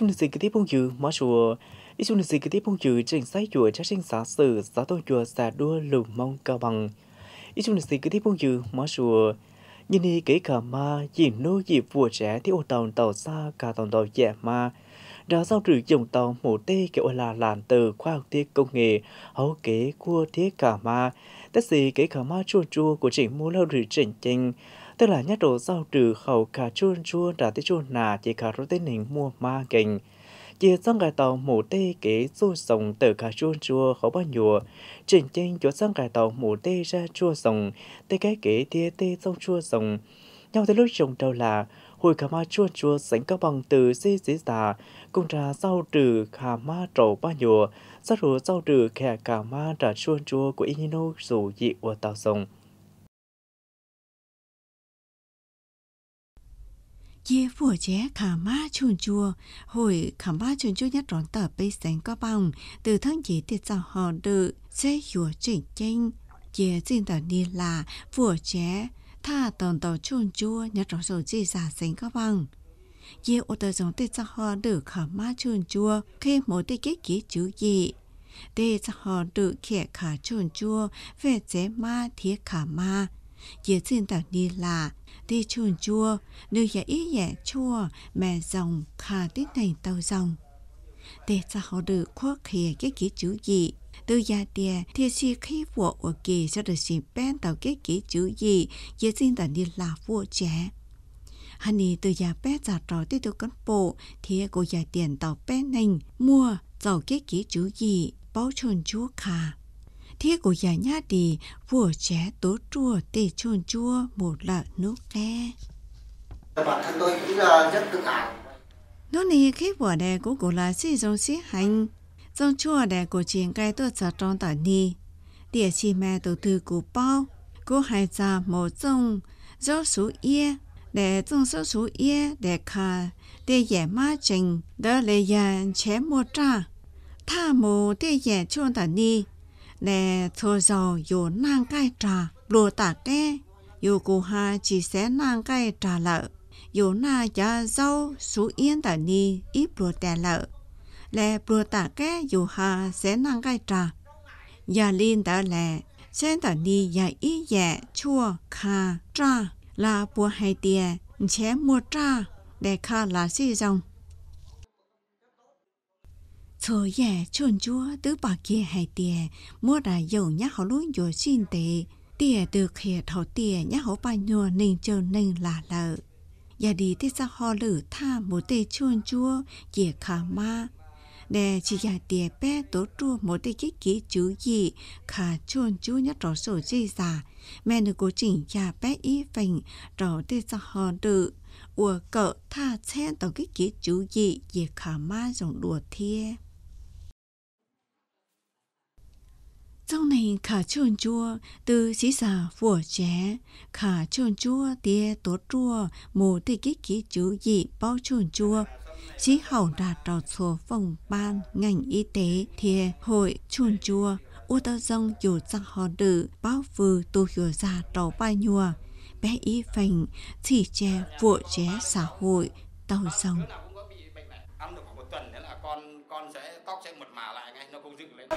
isun dịch tiếp phong dư mà chùa isun dịch tiếp phong dư trên sai chùa chắc sinh xã sử xã tôn chùa xã đua lùm mong cao bằng isun dịch tiếp phong dư mà chùa nhìn đi kể cả ma chỉ nô dịp vua trẻ thì thiếu tàu tàu xa cả tàu tàu trẻ ma đã giao trừ dòng tàu mổ tê kiểu là làn từ khoa học thiết công nghệ hậu kế cua thiết cả ma tất gì kể cả ma chua chua của chỉnh mua lâu rử chỉnh chinh tức là nhất độ sau trừ khẩu cả chuôn chua trả tới chua nà chỉ cả rốt tên hình mua ma kình chỉ sang cái tàu mù tê kế du sông từ cả chuôn chua khó bao nhùa trình trên chỗ sang cái tàu mù tê ra chua sông tê cái kế tê tê sông chua sông nhau tới lúc trồng đầu là hồi khả ma chua chua sánh các bằng từ xí xí xà cùng trà sau trừ khả ma trầu ba nhùa sát hồ sau trừ khẻ khả ma trả chuôn chua của inino dù dị của tàu sông chia phủa ché khả ma chuồn chua, hồi khả ma chuồn chua nhất rón tờ bây sánh có bằng, từ thân chỉ tiết dạo họ được sẽ hùa chỉnh chênh, chia xin tờ ni là phủa ché, tha tòn tàu chuồn chua nhất rón sổ chi giả sánh có bằng. Chia ô tờ dòng tiết dạo họ được khả ma chuồn chua, khi mỗi tiết kết ký chữ gì. để dạo họ được khẻ khả chuồn chua, về chế ma thiết khả ma, xin đi là đi chuồn chua đưa giả ý giả chua mẹ dòng khả tiết này tàu dòng để cho họ được khoa khía cái kỹ chữ gì từ gia tiền thì si khi vua của kỳ cho được xin bên tàu cái kỹ chữ gì dễ xin tận đi là vua trẻ hắn đi từ gia bé giả trò tiếp tục cán bộ thì cô gia tiền tàu bé nành mua tàu cái kỹ chữ gì bao chôn chua khả thiết của nhà nhá đi vừa trẻ tố chua tê chôn chua một lợ nước đe bản dạ vâng, thân tôi cũng là ờ, rất tự hào nó này khi vừa đè của cô là sĩ dòng sĩ hành dòng chua đè của chiến cây tôi sợ trong tả ni địa chỉ mẹ tổ thư của bao của hai già một dòng do số ye để trong số số ye để khả để giải ma trình đó là dàn chế một trà tha mù để giải chôn tả ni nè thôi giàu dù nang cay trà lùa tả kê dù cô ha chỉ sẽ nang cay trà lợ dù na cha dâu số yên tả ni ít lùa tè lợ lè lùa tả kê dù ha sẽ nang cay trà nhà linh tả lè sen tả ni nhà ý dạ chua kha trà là bùa hay tiền chế mua trà để kha là si dòng cho ye chôn chúa tứ bà kia hai tiề, mua ra dầu nhá họ luôn dùa xin tệ tiề từ khía thảo tiề nhá họ bà nhùa nên châu nên là lợ và đi tê xa họ lử tha mô tê chôn chúa kia khả ma để chỉ giả tiề bé tố chua mô tê kích ký chú gì khả chôn chúa nhá trò sổ dây già, mẹ nữ cố chỉnh giả bé y phành trò tê xa họ lử ủa cỡ tha xe tàu kích ký chú gì kia khả ma dòng đùa thiê Trong này khả chuồn chua từ xí xà vua trẻ, khả chuồn chua tia tố chua mù tê kích ký chú dị bao chuồn chua. Xí hậu đạt trò số phòng ban ngành y tế thìa hội chuồn chua, ô tơ dông dù sang họ đự bao vừa tu hiểu ra trò bài nhua Bé y phành, chỉ trẻ vua trẻ xã hội, tàu dòng con sẽ tóc sẽ mượt mà lại ngay nó không dựng lên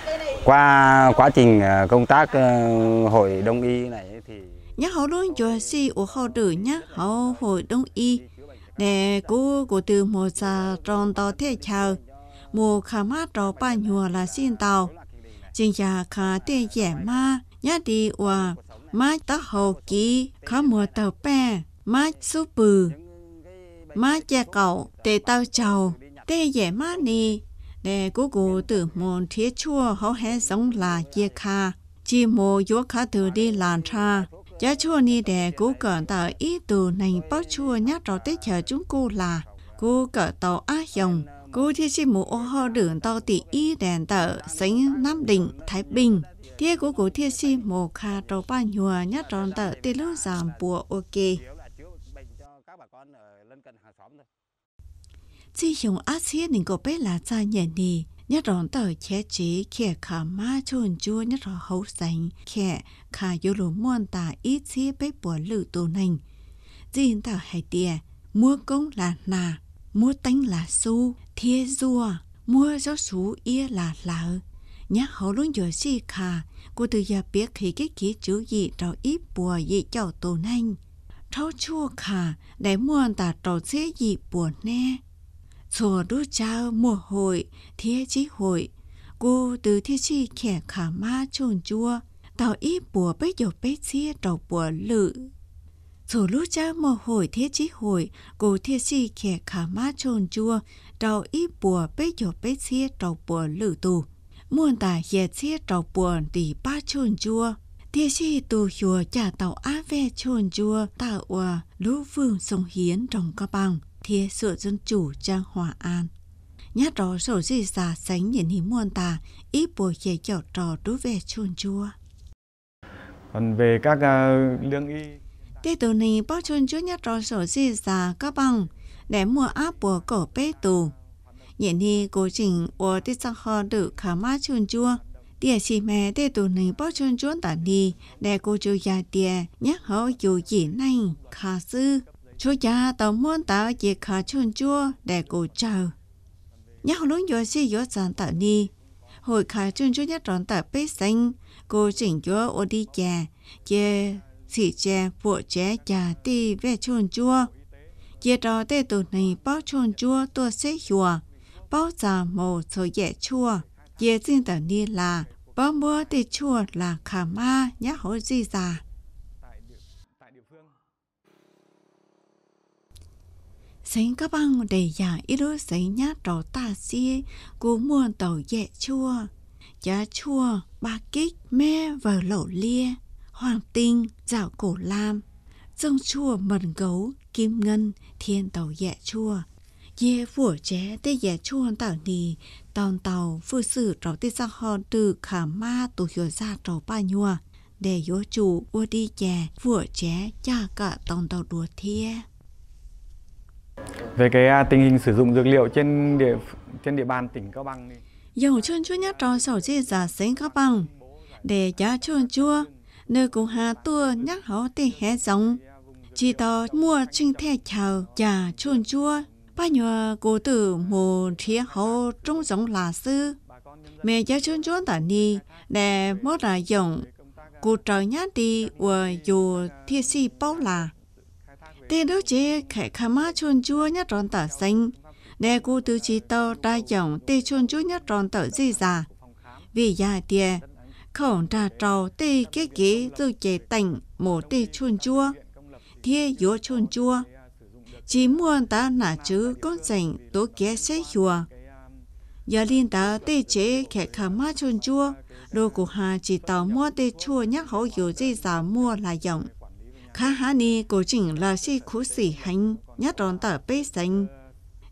qua quá trình ờ, công tác ờ, hội đông y này thì nhá họ luôn cho si của họ tử nhá họ hội đông y để cô của từ mùa già tròn to thế chào mùa khả mát trò ba nhùa là xin tàu chính là khả tê dẻ ma nhá đi hòa má tá hồ kỳ khả mùa tàu pe má sú bừ má che cậu tê tao chào tê dẻ má nì để cô cô từ môn thiết chua họ hẹ sống là dê kha chỉ mô yếu khá từ đi làn cha giá chua ni để cô cỡ tờ ý từ này bắt chua nhát rõ tết chờ chúng cô là cô cỡ tàu á dòng cô thiết chỉ mô ô ho đường tàu tỷ ý đèn tờ sánh Nam Định, Thái Bình thiết cô cô thiết chỉ mô kha trò ba nhua nhát rõ tờ tê lưu giảm bùa ok chỉ dùng axit nên có bé là cha nhẹ nì nhất rón tờ chế chỉ kẻ khả ma chôn chua nhất rõ hậu sánh kẻ khả yếu lù muôn tà ít chế bé bỏ lự tù nành dìn tờ hải tìa mua công là nà mua tánh là su thiê rùa mua gió sú ia là lợ nhắc hậu luôn giờ si khả cô từ giờ biết khi cái kia chữ gì rồi ít bùa gì cháu tù nành thâu chua khả để muôn tà trò chế gì bùa nè chùa đu chào mùa hội thiết chí hội cô từ thiết chi khẻ khả ma chôn chua tàu ý bùa bế dầu bế chi đầu bùa lự chùa lúc cha mùa hội thiết chí hội cô thiết chi khẻ khả ma chôn chua tàu ý bùa bế dầu bế chi đầu bùa lự tù muôn tà hiệt chi đầu bùa tỷ ba chôn chua tia chi tù chùa cha tàu á ve chôn chua tạo à lũ vương sông hiến trong cao băng thia sự dân chủ trang hòa an. Nhát đó sổ gì xà sánh nhìn hí muôn tà, ít bồi khía chọ trò đối về chuồn chua. Còn về các uh, lương y... Tế tù này bó chuồn chúa nhát đó sổ gì xà có bằng, để mua áp bùa cổ bê tù. Nhìn hí cố trình ổ tiết sắc hò đự khả má chuồn chua. Địa chỉ mẹ tế tù này bó chuồn chúa tả nì để cô chú gia địa nhắc hó dù chỉ này khả sư chú cha tàu muốn tạo chỉ khả chôn chua để cổ chờ nhau lúc yo si yo sản tạo ni hồi khả chôn chua nhất tròn tạo bế xanh cô chỉnh chúa ô đi chè chè sĩ chè phụ chè chà ti về chôn chua chè trò tê tù này bao chôn chua tua xế hùa bao già mồ số dẻ chua chè xin tạo ni là bao mua tê chua là khả ma nhà hổ di già sánh các băng để nhà ít đôi sánh nhát trò ta xi cú muôn tàu dẹ chua giá chua ba kích me vờ lộ lia hoàng tinh dạo cổ lam dâng chua mần gấu kim ngân thiên tàu dẹ chua dê phủ ché tê dẹ chua tảo nì tòn tàu phu sử trò tê sa hòn từ khả ma tổ hiểu ra trò ba nhua để yếu chủ ua đi chè phủ ché cha cả tòn tàu đùa thiê về cái à, tình hình sử dụng dược liệu trên địa trên địa bàn tỉnh Cao Bằng thì dầu chun chua nhát trò sầu chi giả sinh Cao Bằng để giá chun chua nơi cụ hà tua nhắc họ tê hé giống chỉ to mua trinh thẻ chào giả chun chua ba nhiêu cụ tử mù thiế hó trung giống là sư mẹ giá chun chua tại ni để mốt là dùng cụ trời nhát đi và dù thiết sĩ bao là Tiền đô chế khẽ khả má chuồn chua nhất ròn tờ xanh. Nè cụ tư chí tàu đa dòng tê chôn chua nhất ròn tờ dây già. Vì già tìa, khổng trà trầu tê kế kế tư chế tành mổ tê chôn chua. Thia yếu chôn chua. Chỉ muôn ta nả chứ con dành tố kế xế hùa. Giờ liên ta tê chế khẽ khả má chuồn chua. Đô cụ hà chỉ tàu mua tê chua nhất hậu yếu dây già mua là dòng khá há ni cổ chỉnh là si khú sỉ hành nhất rón tả bế xanh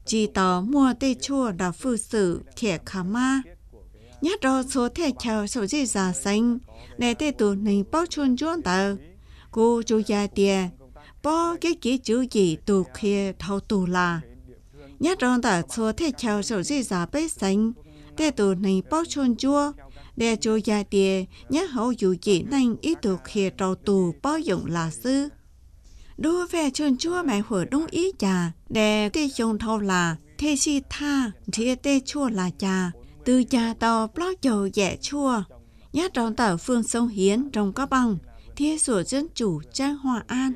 chỉ tỏ mua tê chua là phu sử kẻ khá ma nhát rò số thẻ chào sầu dây giả xanh nè tê tù nình bao chôn chuan tờ cô chú gia tìa bao cái ký chữ gì tù khía thâu tù là nhất rò tả số thẻ chào sầu dây giả bế xanh tê tù nình bao chôn chua để cho gia địa nhớ hậu dù chỉ nên ý được khi trâu tù bao dụng là sư đối về chân chúa mẹ hồi đông ý cha để cái dùng thâu là thế si tha thế tê chua là cha từ cha tàu blog dầu dẻ chua nhớ trong tờ phương sông hiến trong các băng thế sổ dân chủ trang hòa an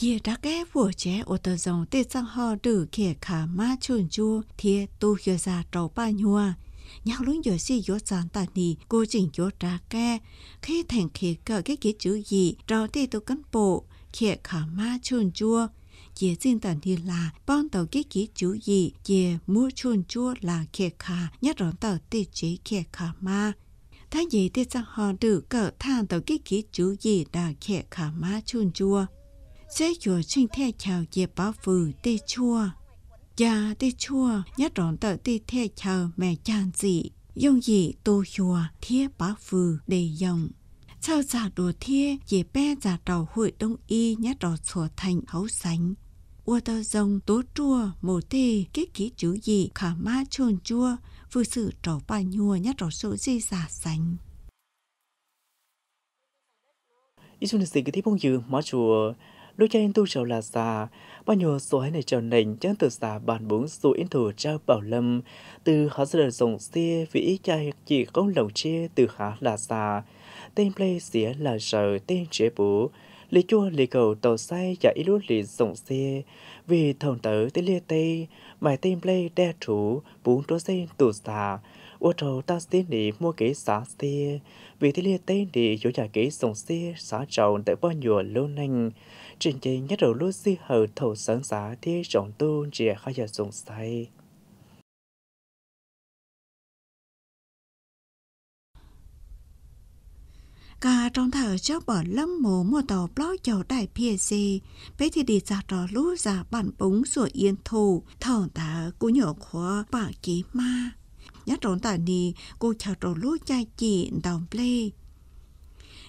ye đã ghé vừa chế ô tờ dòng tê sang ho đử kẻ khả ma chun chua thiê tu hiệu ra trầu ba nhua nhau luôn giờ si gió sản tà nì cô chỉnh gió ra ke khi thành khi cờ cái kỹ chữ gì trầu tê tu cán bộ kẻ khả ma chun chua ye xin tà nì là bọn tàu cái kỹ chữ gì ye mua chun chua là kẻ khả nhất rõn tờ tê chế kẻ khả ma thế gì tê sang ho đử cờ than tàu cái kỹ chữ gì là kẻ khả ma chun chua sẽ chùa sinh theo chào dịp bảo vừ tê chua. Gia dạ, tê chua nhất rộn tờ tê theo chào mẹ chan dị. dùng dị tô chùa thiết bảo vừ đề dòng. Sao giả đồ thiết dịp bé giả đầu hội đông y nhất rò sổ thành hấu sánh. Ua tờ dòng tố chua mổ tê kết ký chú dị khả má chôn chua vừa sự trò bà nhua nhất rò sổ dây giả sánh. 이순에서 이게 mở chùa đôi chân tu trầu là già bao nhiêu số hay này trầu nền chân từ già bàn bốn số in thủ trao bảo lâm từ họ sẽ được dùng xe vĩ chạy chỉ không lồng chia từ khá là già tên play xía là sở tên chế bố lý chua lý cầu tàu say và ít lút lì dùng xe vì thần tử tên lia tây mày tên play đe chủ bốn trố xe tù già ô trầu ta xin đi mua kế xá xe vì tên lia tên đi chỗ nhà kế dùng xe xá trầu tại bao nhiêu lâu nành trình chế nhất đầu lúc si hở thổ sáng giá thì trọng tu chỉ khai giờ dùng say. cả trong thở cho bỏ lâm mố một tổ bó cho đại phía gì bé thì đi ra trò lũ giả bản búng sủa yên thù thở ta cú nhỏ khóa bà chí ma nhất trốn tả nì cô chào trò lũ chai chị đồng lê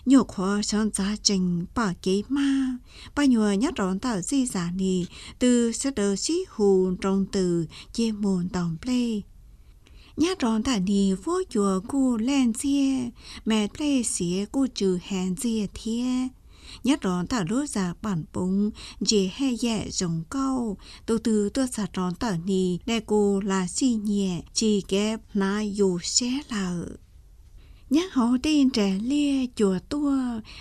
nhiều khó chọn giá trình bà kế ma bà nhùa nhát rón tạo di giả nì từ sẽ đỡ sĩ hù trong từ chê môn đồng play nhát rón tạo nì vô chùa cô lên xe mẹ play xía cô trừ hèn xe thiê nhát rón tạo lúa ra bản bùng dễ hay dẹ rồng câu từ từ tôi xả rón tạo nì đe cô là chi nhẹ chỉ kép na dù xé lợ nhắc họ tin trẻ lia chùa tua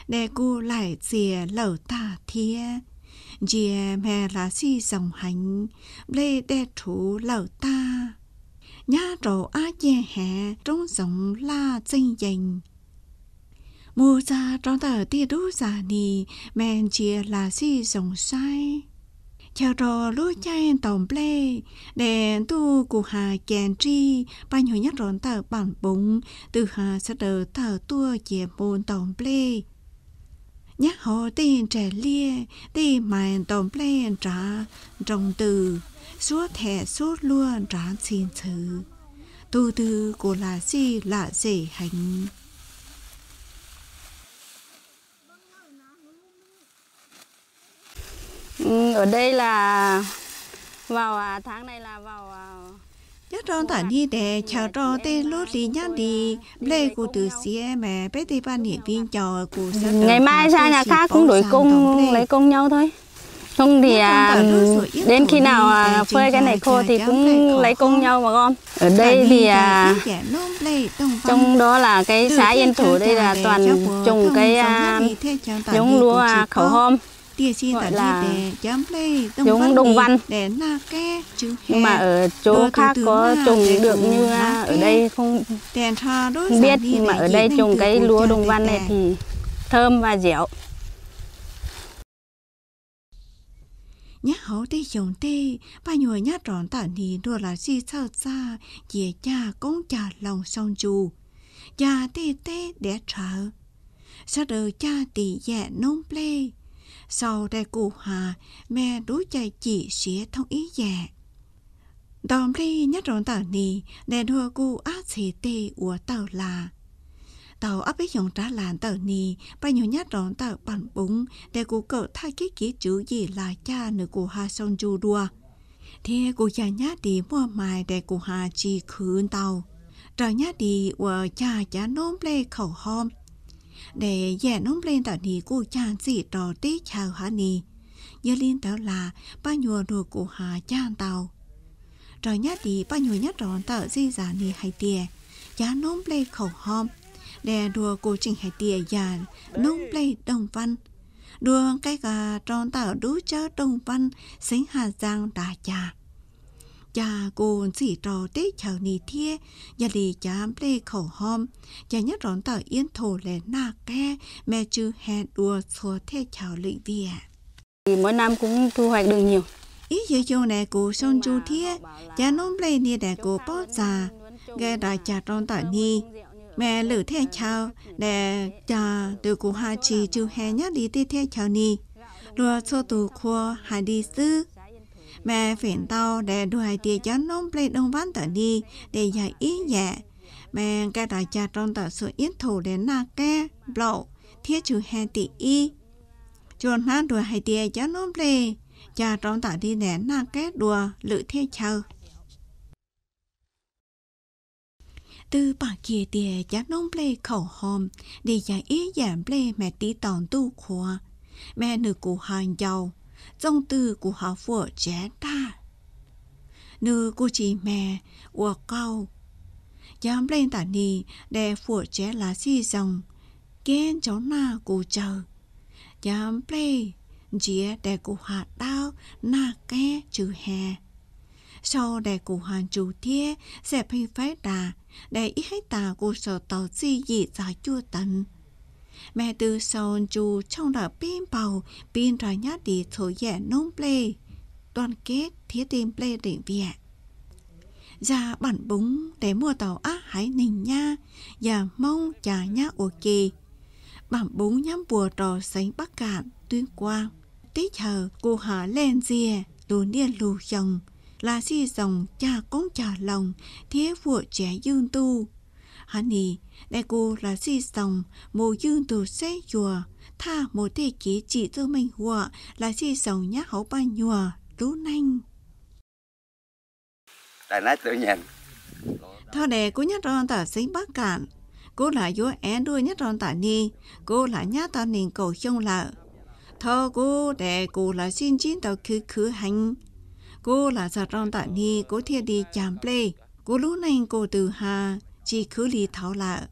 để cô lại xìa lở ta thia dìa mẹ là si dòng hành lê đe thủ lở ta nhà rổ á chè hè trong dòng la chân dành mua ra trong tờ tia đú giả nì mẹ chia là si dòng sai chờ rò lối chay tòm ple đèn tu cụ hà chèn tri ba nhỏ nhất rộn tờ bản bụng từ hà sẽ đờ tờ tua chè môn tòm ple nhắc họ tên trẻ lia tiền màn tòm ple trả trong từ suốt thẻ suốt luôn trả xin sự tu từ của là gì là gì hành Ừ, ở đây là vào à, tháng này là vào nhất trong tản đi để chờ cho tên lúa lý nhát đi lê của từ xí mẹ bé tê ban hiện viên chờ của ừ, ngày mai ra nhà khác cũng đổi công lấy công nhau thôi không thì à, ừ, đến khi nào à, phơi cái này khô thì cũng lấy công nhau mà con ở đây thì à, trong đó là cái xã yên thủ đây là toàn trồng cái à, giống lúa à, khẩu hôm tia xin gọi là chấm đây đông đồng văn để là ke chứ nhưng mà ở chỗ khác có trồng được như ở đây không biết nhưng mà ở đây trồng cái lúa đồng văn này thì thơm và dẻo nhá hấu tê chồng tê ba nhùa nhá tròn tả nì đua là si sao xa dìa cha cũng cha lòng song chù cha tê tê để trợ sa được cha tỷ dạ nông plê sau đây cụ hà mẹ đối chạy chỉ xế thông ý dạ đòm đi nhất rộn tờ nì để đưa cụ á xì tê ủa tờ là tàu áp bích dòng trả làn tờ nì bao nhiêu nhất rộn tờ bằng búng để cụ cậu thay cái ký chữ gì là cha nữ cụ hà sông chu đua thì cụ già nhát đi mua mài để cụ hà chỉ khứ tàu trời nhát đi ủa cha chả nôm lê khẩu hôm để dẹ nông lên tỏ ní cụ chàng dị trò tế chào hả nì. Nhớ liên tao là ba nhùa đồ cụ hà chàng tàu. Rồi nhá đi ba nhùa nhá tròn tỏ di giả nì hay tiề, Giá nông lên khẩu hòm. Đè đùa cụ trình hay tiề già nông lên đồng văn. Đùa cái gà tròn tỏ đú chớ đồng văn xính hà giang đà chà cha cô chỉ trò tế chào nì thiê nhà lì cha lê khẩu hôm cha nhất rón tờ yên thổ lẻ na ke mẹ chư hè đùa xua thế chào lụy thì mỗi năm cũng thu hoạch được nhiều ý dư châu này cô son chú thiê cha nôm lê nì đẻ cô bó già ghé đại cha rón tờ nì mẹ lử thế chào đẻ cha từ cô hai chị chư hè nhất đi tê thế chào nì đùa xua tù khua hai đi sư mẹ phiền tao để đuổi tia cho nông plei đông văn tờ đi để giải ý dạ mẹ cái đại cha trong tờ sự yên thủ để na ke lộ thiết chữ hè tỷ y cho na đuổi hai tia cho nông plei cha trong tờ đi để na ke đùa lự thế chờ từ bà kia tia chá nông lê khẩu hòm để giải ý giảm lê mẹ tí tòn tu khoa mẹ nữ cụ hàng giàu trong từ của họ vừa trẻ ta. Nữ của chị mẹ, của câu. Dám lên tả nì, đè vừa trẻ là si dòng. Kén cháu na của chờ. Dám play, chia đè của hạ đau, na ke trừ hè. Sau đè của hàn chủ thiết, sẽ phê phái đà, đè ít hết tà của sở tàu gì dị giá chua tận mẹ từ sau chú trong đỏ pin bầu pin rồi nhát đi thổi dẻ nông ple toàn kết thiết tìm ple để vẹn già bản búng để mua tàu á hãy nình nha và mong trà nhá ổ kì bản búng nhắm bùa trò sánh bắc cạn tuyên quang tí chờ cô hạ lên dìa lù nia lù chồng là si dòng cha cũng trả lòng thế vua trẻ dương tu cô là sòng, 하니 내고 라시성 모윤도 세요 tha một thế kỷ chỉ tư mình hùa là si sòng nhá hậu ba nhùa rú nanh tại nát tự nhận thao đề của nhất ron tả sinh bác cạn cô là vua én đuôi nhất ron tả ni cô là nhá tao nền cầu không lợ thơ cô đề cô là xin chín tàu khứ khứ hành cô là giọt ron tả ni cô thiệt đi chạm play cô lú nanh cô từ hà chỉ cứ lì tháo lạ.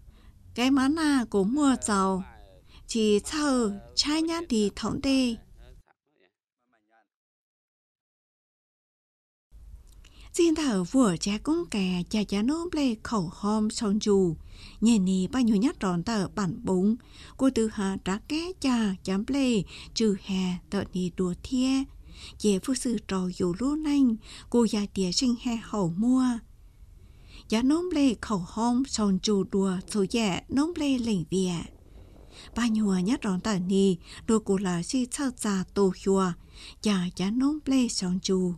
Cái má na của mùa giàu, chỉ sau trái nhát thì thỏng tê Xin thở vừa cha cũng kè cha cha nôm lê khẩu hôm son dù. Nhìn nì ba nhu nhát tròn tờ bản bụng Cô tư hà đã ké cha chám lê trừ hè tợ nì đùa thia. Dễ phụ sự trò dù lô nanh, cô già tía sinh hè hậu mua giá nôm lê khẩu hôm sòn chù đùa số dẻ nôm lê lỉnh vỉa. Ba nhùa nhất rón tả nì, đùa cụ là si sao già tổ hùa, giá giá nôm lê sòn chù.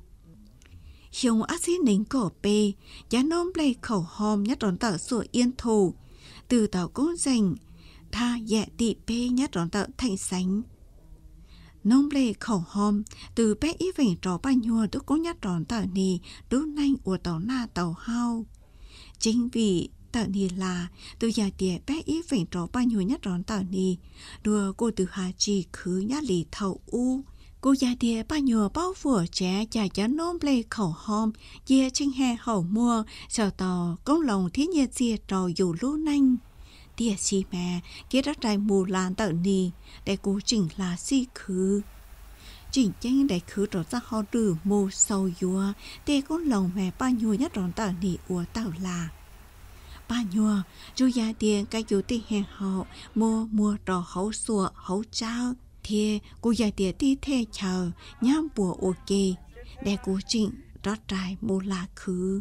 Hiông á sĩ nính cổ bê, giá nôm lê khẩu hôm nhất rón tả sủa yên thù, từ tàu cũng dành, tha dẹ tị bê nhất rón tả thành sánh nông lê khẩu hôm từ bé ý vỉnh trò ba nhua đứa cố nhát tròn tờ nì đứa nanh ủa tàu na tàu hao chính vì tạo nì là từ giờ tiệt bé ít phèn trò bao nhiêu nhất rón tạo nì đưa cô từ hà chỉ khứ nhát lì thầu u cô già tiệt bao nhiêu bao phủ trẻ chả cho nôm lê khẩu hòm dìa trên hè hậu mùa sao tò công lòng thiên nhiên diệt trò dù lũ nanh tiệt xì mẹ kia rất trai mù lan tạo nì để cố chỉnh là si khứ chỉnh chánh đại khứ rõ ra họ đử mô sâu yua để con lòng mẹ ba nhua nhất rõn tạo nị ua tạo là ba nhua dù gia tiền cái chủ tê hẹn họ mua mua trò hấu sùa hấu trao thê cô gia tiền tê thê chờ nhám bùa ok để cố chỉnh rõ trái mô là khứ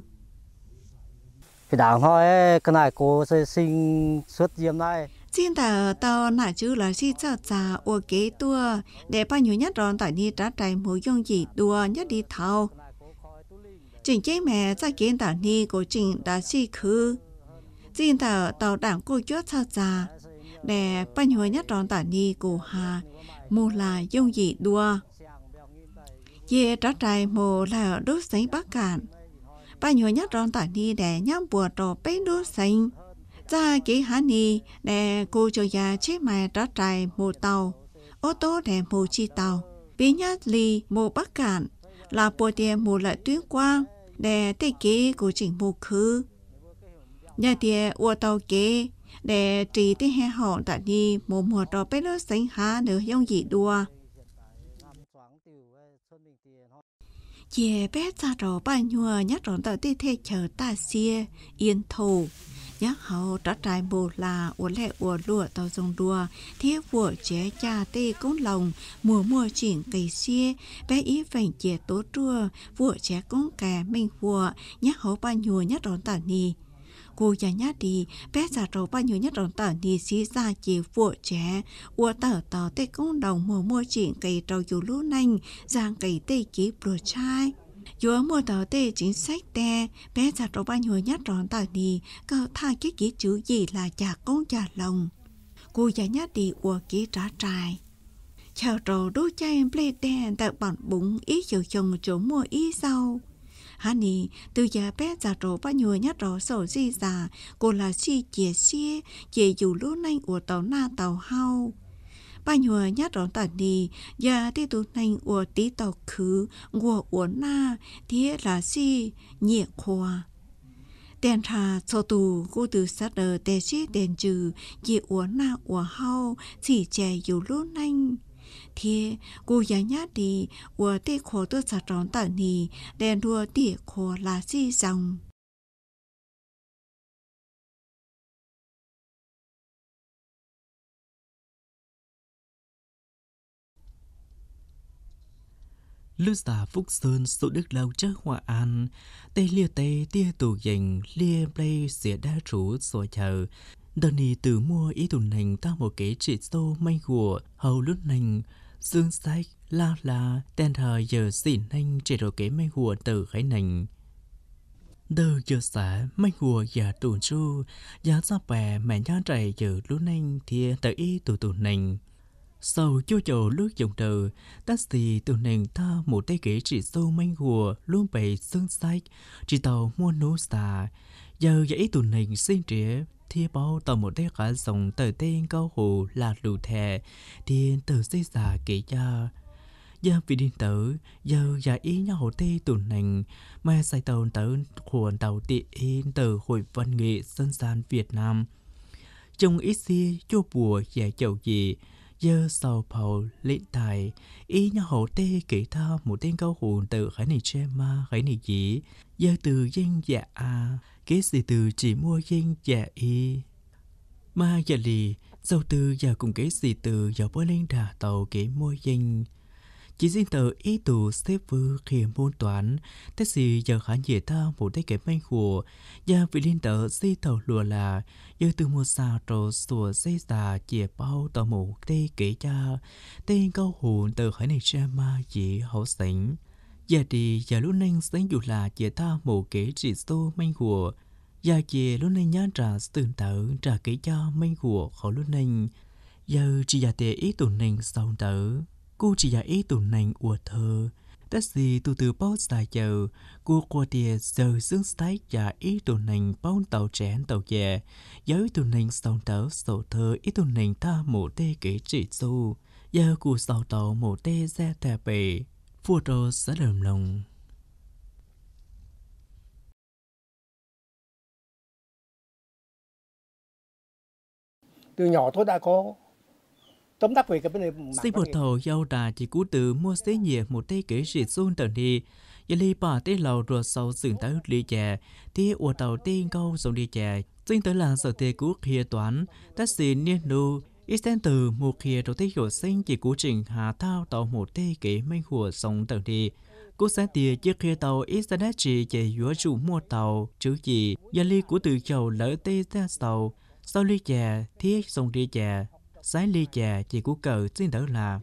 cái đảo hoa cái này cô sẽ sinh suốt diêm này xin ta tao nã chứ là xin cho cha ô kế tua để bao nhiêu nhất rồi tại đi trả trái mối dùng gì tua nhất đi thao chính chế mẹ cha kiến tả ni của chính đã xì khứ xin ta tao đảng cô chúa cho cha để bao nhiêu nhất rồi tại ni của hà mù là dùng gì tua về trả trái mù là đốt giấy bắc cạn bao nhiêu nhất rồi tại ni để nhắm bùa trò bế đốt xanh cha kỹ há ni để cô cho già chế mài rõ trại mù tàu ô tô để mù chi tàu bí nhát lì mù bắc cạn là bộ tiền mù lại tuyến quang để tê kế của chỉnh mù khứ nhà tiền ô tàu kế để trì tê hè họ đã đi mù mùa đó bé nó sánh hạ nửa dông dị đua Chị bé cha rõ bà nhùa nhất rõn tàu tê thê chờ ta xia yên thù nhá hậu trả trại bù là uốn lệ ua lụa tàu dùng đùa thiết vua chế cha tê côn lòng mùa mùa chỉnh cây xia bé ý phành chế tố chua vua chế côn kè minh vua nhá hậu ba nhùa nhá đón tả nì cô già nhát đi bé già trâu bao nhiêu nhất đón tờ đi xí ra chỉ phụ trẻ ua tờ tờ tê công lòng mùa mùa chuyện cây trâu dù lũ nanh giang cây tê chỉ bùa trai yo mua tờ tê chính sách tê bé giặt rồi bao nhiêu nhát rón tờ đi cơ tha cái kỹ chữ gì là chả con chả lòng cô già nhát đi ua kỹ trả trai chào trò đô chay ple tê tại bọn bụng ý chiều chồng chỗ mua ý sau hani từ giờ bé già trò bao nhiêu nhát rõ sổ di già cô là si chia xie chia dù lúa nanh của tàu na tàu hao ba nhùa nhát rón tản đi giờ tí tu nành ua tí tàu khứ ua uốn na thế là si nhẹ khoa tiền trà cho tù cô từ sát đờ tê xí tiền trừ chỉ uốn na uốn hao chỉ chè yếu lú nanh thế cô giá nhát đi uốn tí khó tôi sát rón tản đi đèn đua tí khó là si dòng lưu giả phúc sơn sự đức lâu chớ hòa an tê lia tê tia tù dành lia play xỉa đa chủ sổ chờ đơn ni từ mua ý tù nành ta một kế trị xô may gùa hầu lúc nành dương sách la la tên thờ giờ xỉn nành chỉ đồ kế may gùa từ cái nành đờ giờ xã may hùa và tù chu giá ra bè mẹ nhá trẻ giờ lúc nành thì tự ý tù tù nành sau chiêu chỗ lướt dòng từ, taxi từ nền ta một tay kỹ chỉ sâu manh hùa luôn bày sơn sách, chỉ tàu mua nô xà. Giờ dãy tù nền xin trĩa, thì bao tàu một tay khả dòng tờ tên cao hồ là lù thẻ, thì tờ xây xà kể cha. Giờ vì điện tử, giờ giải ý nhau hồ tê tù nền, mà xài tàu tử khuôn tàu tiện in từ hội văn nghệ dân gian Việt Nam. Trong ít xia chô bùa dạy chậu gì, giờ sau phẩu lị tài ý nhà hậu tê kỹ tha một tên câu hồn tự khải này che ma khải này gì giờ từ danh dạ à kế gì từ chỉ mua danh dạ y ma dạ lì sau từ giờ cùng kế gì từ giờ bơi lên đà tàu kế mua danh chỉ xin tờ ý tù xếp vư khi môn toán, thế gì giờ khả dễ thơ một tay kém manh khổ, và vị liên tờ xây tàu lùa là, giờ từ một xa trò sủa xây xà chìa bao tờ mù tê kể cha, tên câu hồn tờ khởi này ra ma dị hậu sánh. Giờ thì giờ lúc nên sánh dù là chìa tha một kể trị xô manh khổ, và chìa lúc nên nhá trả sự tử trả kể cha manh khổ khổ lúc nên, giờ chỉ giả tệ ý tù nên sau tử. Cô chỉ giải ý tủ nành ủa thơ. Tất gì tù từ bao xa chờ, cô qua tìa giờ dương stách giả ý tù nành bao tàu chén tàu dẻ. Giáo ý tù nành sòng tàu sổ thơ ý tù nành tha mổ tê kế trị xu. Giờ cô sầu tàu mổ tê ra tè bể. Phua trô sẽ đầm lòng. Từ nhỏ tôi đã có xây bộ thầu giao đà chỉ cú từ mua xế nhẹ một tay kế sĩ xuân tầng đi. Giờ đi bà tế lầu rồi sau dựng tàu lý chè, thì ủa tàu tiên câu dòng lý chè. Xin tới là sở tế cú khía toán, tất sĩ niên lưu, Isten từ một khía đầu tế hiểu sinh chỉ cú trình hà thao tàu một tay kế minh hùa sông tầng đi. Cú sẽ tìa chiếc khía tàu Internet chỉ chạy giữa chủ mua tàu, chữ gì, giờ lì cú từ chầu lỡ tê ra tàu, sau lý chè, thiết dòng lý chè, Sái ly chè chỉ của cờ xin đỡ là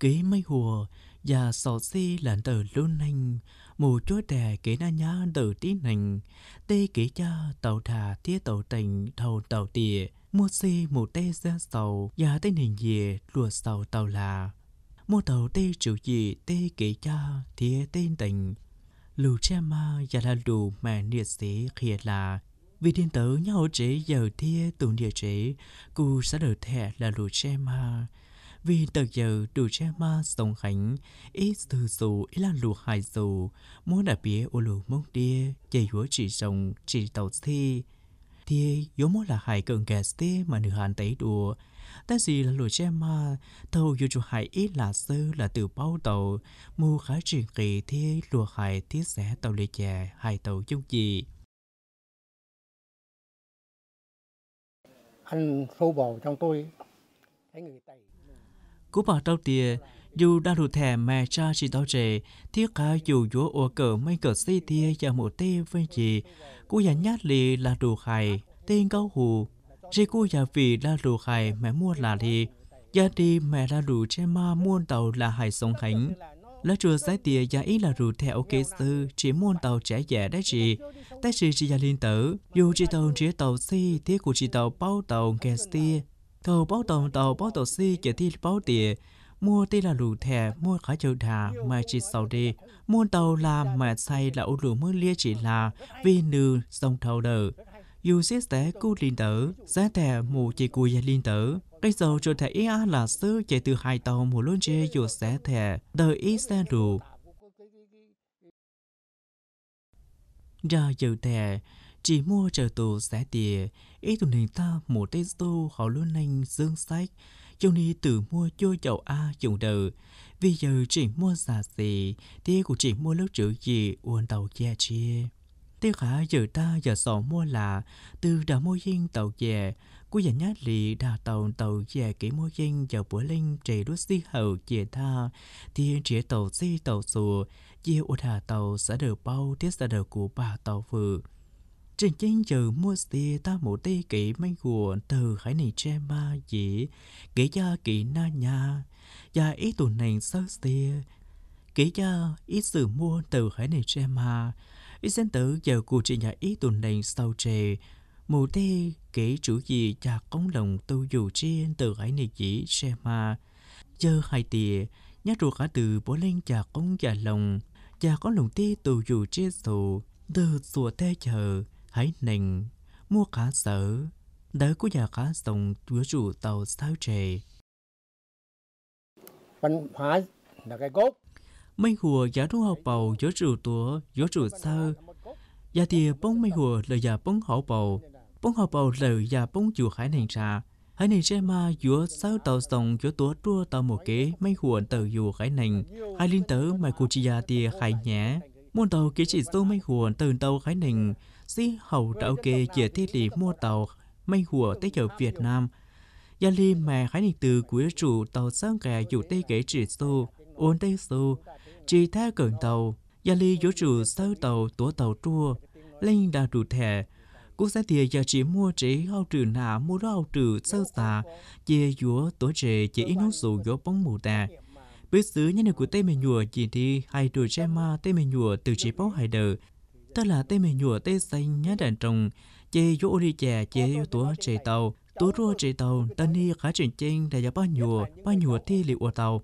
kế mấy hùa và sò si là từ luôn hình mù chúa đè kế na nhá từ tí nành tê kế cha tàu thà thiết tàu tình thầu tàu tìa mua si mù tê ra sầu và tê hình dìa lùa sầu tàu là mô tàu tê chủ gì tê kể cha thì tên tình. Lù che ma và là lù mà niệt sĩ khi là vì điện tử nhau chế giờ thia tụ địa chế cụ sẽ được thẻ là lù che ma vì từ giờ đủ che ma sống khánh ít từ dù ít là lù hài dù muốn đã bía ô lù mông đia chạy húa chỉ rồng chỉ tàu thi thì yếu mô là hai cường kẻ tê mà nữ hàn tẩy đùa. Ta gì là lùi xe mà, thầu dù chủ hài ít là sư là từ bao tàu, mù khá truyền kỳ thì lùa hải thiết sẽ tàu lê chè hai tàu chung gì. Anh sâu bầu trong tôi, thấy người Tây. Cú bà trâu tìa, dù đã lụt thẻ mẹ cha chỉ đó rể, thiết cả dù dúa ô cỡ mấy cỡ xí tia và một tê với chị, cô già nhát lì là đồ khai, tên cao hù. Rì cô già vì là đồ khai mẹ mua là thì, gia đi mẹ đã đủ che ma mua tàu là hải sống khánh. Lá chùa giải tìa giá ý là rủ theo kế sư, chỉ mua tàu trẻ dẻ đấy chị. Tại chị chị gia liên tử, dù chị tàu trẻ tàu si, thiết của chị tàu bao tàu kè tìa. tàu bao tàu tàu bao tàu si chỉ thi bao tìa, mua ti là lù thẻ mua khá châu thà mà chỉ sau đi mua tàu là mà say là ô lù mưa lia chỉ là vì nữ sông thâu đờ dù xét té cu liên tử giá thẻ mù chỉ cùi gia liên tử cây dầu cho thẻ ia là sư chạy từ hai tàu mù luôn chê dù sẽ thẻ đợi ý xe rù ra giờ thẻ chỉ mua chờ tù sẽ tìa ý tù nền ta mù tê tu họ luôn nành dương sách Chúng ni tự mua cho chậu A dùng đời Vì giờ chỉ mua xà xì, thì của chỉ mua lớp chữ gì uồn tàu kia chia. Tiếc khả giờ ta giờ sổ mua là từ đã mua yên tàu về, của nhà nhát lì đã tàu tàu về kỹ mua yên giờ bữa linh trì đốt si hầu về tha, thì trẻ tàu si tàu xù, chia ổ thả tàu sẽ được bao tiết sẽ được của bà tàu vừa trên chính chữ mua xì ta mổ tê kỷ mấy của từ khải này che ma dĩ kỷ gia kỷ na nhà và ý tù này sơ xì kỷ gia ý sự mua từ khải này che ma ý sen tử giờ cụ chị nhà ý tù này sau trề mù tê kỷ chủ gì cha công lòng tu dù trên từ khải này dĩ che ma giờ hai tìa nhắc ruột cả từ bố lên cha công già lòng cha có lòng tê tù dù trên sổ từ sủa tê chờ hãy nền mua cá sở đỡ của nhà cá dòng chúa chủ tàu sao trề văn hóa là cái cốt mấy hùa giả thu hậu bầu gió chủ tủa gió chủ sơ giả thì bông mấy hùa là giả bông hậu bầu bông hậu bầu là giả bông chủ hải nền trà hải nền xe ma gió sao tàu dòng gió tủa tua tàu một kế mấy hùa tàu dù hải nền hai liên tử mai cụ chi giả thì hải nhẹ muốn tàu kế chỉ số mấy hùa từ tàu hải nền sĩ hầu đạo kê chia thiết lý mua tàu mây hùa tới giờ Việt Nam. Gia li mẹ khái niệm từ của chủ tàu sơn kè dù tê kể trị xô, ôn tê xô, chỉ tha cận tàu. Gia li dù chủ sơn tàu tố tàu chua, linh đà trụ thẻ. Quốc xe thì giờ chỉ mua chỉ hao trừ nà mua đó rau trừ sơ xà, chia dúa tổ trệ chỉ ít nốt sổ gió bóng mù tà. Bước xứ nhân của tê mê nhùa chỉ đi hai đồ che ma tê mê nhùa từ chỉ báo hai đời, ta là tê mẹ nhùa tê xanh nhá đàn trồng chê vô đi chè chê vô tố chê tàu tố rua chê tàu ta ni khá trình chênh đại giá ba nhùa ba nhùa thi liệu ở tàu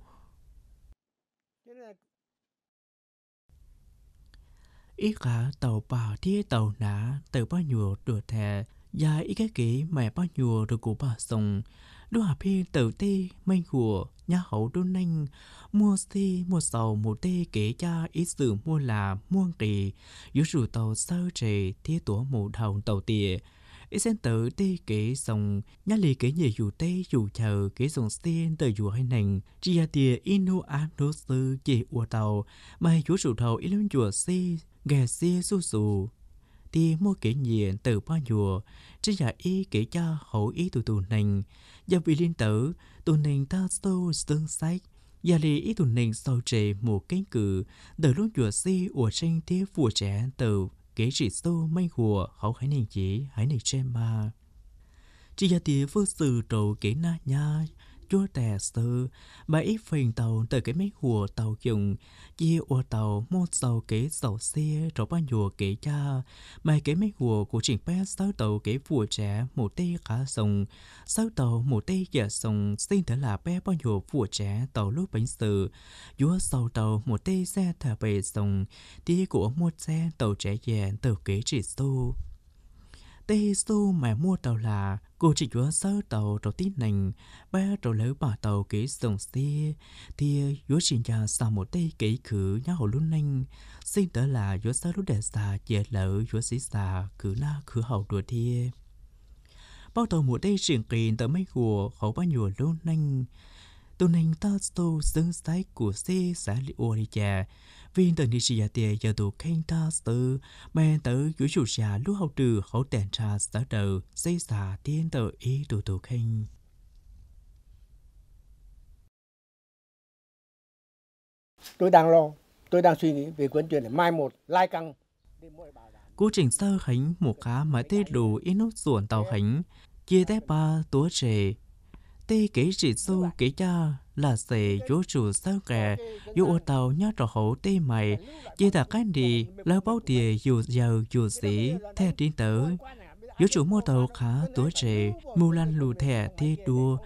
ít cả tàu bà thi tàu ná tàu ba nhùa đùa thè dài ít cái kế mẹ ba nhùa được của bà sông đòa phi tử ti mênh của nhà hậu đô ninh mua si mua sầu mua tê kể cha ý sử mua là muôn trì yếu rủ tàu sơ trì thi tủa mù đầu tàu tìa ý sen tử tê kể sông nhà lì kể nhẹ dù tê dù chờ kể sông sen tờ dù hay nành chia tìa inu á nô sư chỉ ua tàu mày yếu rủ tàu ý lâm chùa si gà si su su thì mua kể nhiện từ ba chùa chỉ giả ý kể cha hậu ý tù tù nành gia vị liên tử, tù nền ta sâu sương sách. Gia lý ý tù nền sâu trẻ mù cánh cử, đời lúc chùa si ủa tranh tiếp phù trẻ từ kế chỉ sâu mây hùa khẩu hãy nền chỉ hãy nền trẻ ma, Chỉ gia tía vô sự trầu kế na nhai, chúa tè sư bảy phình tàu từ cái mấy hùa tàu dùng chia ô tàu một tàu kế tàu xe rồi ba nhùa kế cha mấy cái mấy hùa của chuyện bé sáu tàu kế phù trẻ một tê cả sông sáu tàu một tê giả sông xin thể là bé ba nhùa phù trẻ tàu lúc bánh sự chúa sau tàu một tê xe thả về sông tê của một xe tàu trẻ già từ kế chỉ xu tê su mẹ mua tàu là cô chỉ chúa sơ tàu tàu tí nành ba tàu lỡ bà tàu kỹ sông xì thì chúa chỉ nhà sao một tê kỹ khử nhá hồ luôn nành xin tớ là chúa sơ lúc đẹp xà chè lỡ chúa sĩ xà cứ na cứ hậu đùa thiê bao tàu một tê triển kỳ tớ mấy gùa khẩu ba nhùa luôn nành tụi nành ta sâu xứng sái của xe xá lì đi chè viên tờ nì xì dạ tìa dạ tù khen ta sư, mẹ tờ chú chú xà lũ hậu trừ hậu tèn trà sở tờ, xây xà tiên tờ ý tù tù khen. Tôi đang lo, tôi đang suy nghĩ về cuốn truyện để mai một lai căng. Cú trình sơ khánh một khá mãi tê đủ y nốt ruộn tàu khánh, chia tép ba túa trẻ, tê kế chỉ sâu kế cha là sẽ vô chủ sao kè, vô ô tàu nhá trò hậu tê mày, chỉ là cái đi, lâu bao tiền dù giàu dù sĩ, theo tin tử. Vô chủ mua tàu khá tuổi trẻ, mù lan lù thẻ thi đua,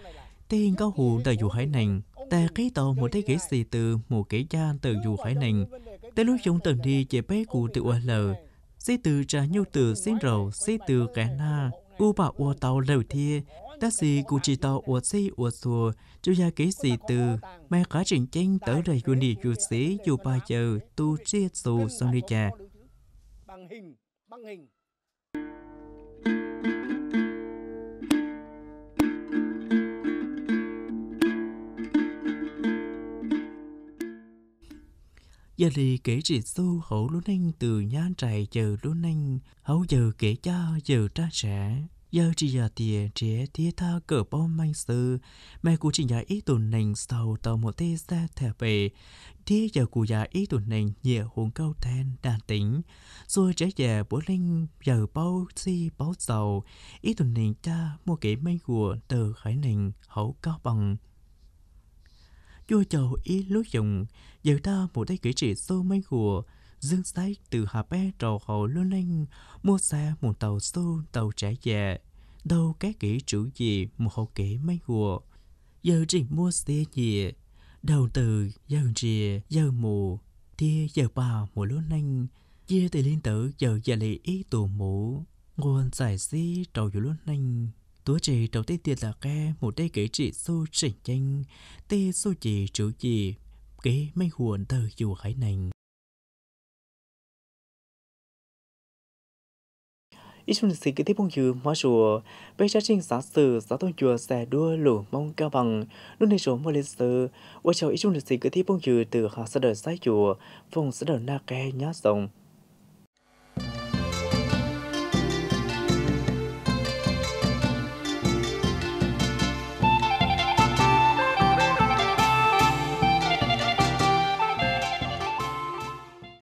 tên cao hù tờ dù hải nành, ta cái tàu một cái ghế xì từ một cái cha từ dù hải nành, ta lúc chúng từng đi chế bé cụ tự ô lờ, xí từ trà nhu từ xin rầu, xí từ cái na, u bà ô tàu lều thiê, tác sĩ của chị tàu ủa si ủa xùa, chú gia ký sĩ từ, mai khá trình chanh tới đời của nì dù sĩ dù ba giờ tu chia xù xong đi chà. Bằng hình, bằng hình. Gia lì kể chị xu hậu luôn anh từ nhan trại chờ luôn anh, hậu giờ kể cha giờ tra trẻ giờ chỉ giờ tiền trẻ tía ta cỡ bom manh sư mẹ cụ chỉ giờ ý tuần nành sau tàu một tê ra thẻ về tía giờ cụ giờ ý tuần nành nhẹ hồn câu than đàn tính rồi chế giờ bố linh giờ bao si bao giàu ý tuần nành cha mua kỹ manh của từ khải nành hậu cao bằng chua chầu ý lúc dùng giờ ta một tay kỹ trị sâu manh của dương sách từ Hà Bé trầu hồ lưu linh, mua xe một tàu xu tàu trẻ về. Đâu cái kỹ chủ gì một hậu kỹ mấy hùa. Giờ chỉ mua xe gì, đầu từ giờ gì giờ mù, tia giờ bà mùa lúa linh, chia từ liên tử giờ giờ lì ý tù mũ. Nguồn giải xí trầu dù lúa linh, Tố trì trầu tiên tiền là ke một đế kỹ trị su trình tranh, tê su chỉ chủ gì kế mấy hùa từ dù hải nành. ít xuân sĩ cái tiếp bông dư mà rùa bây giờ trình xã sử xã tôn chùa sẽ đua lũ mong cao bằng nút này số mô lịch sử qua chào ít xuân sĩ cái tiếp bông dư từ họ sẽ đợi sai chùa vùng sẽ đợi na ke nhá rồng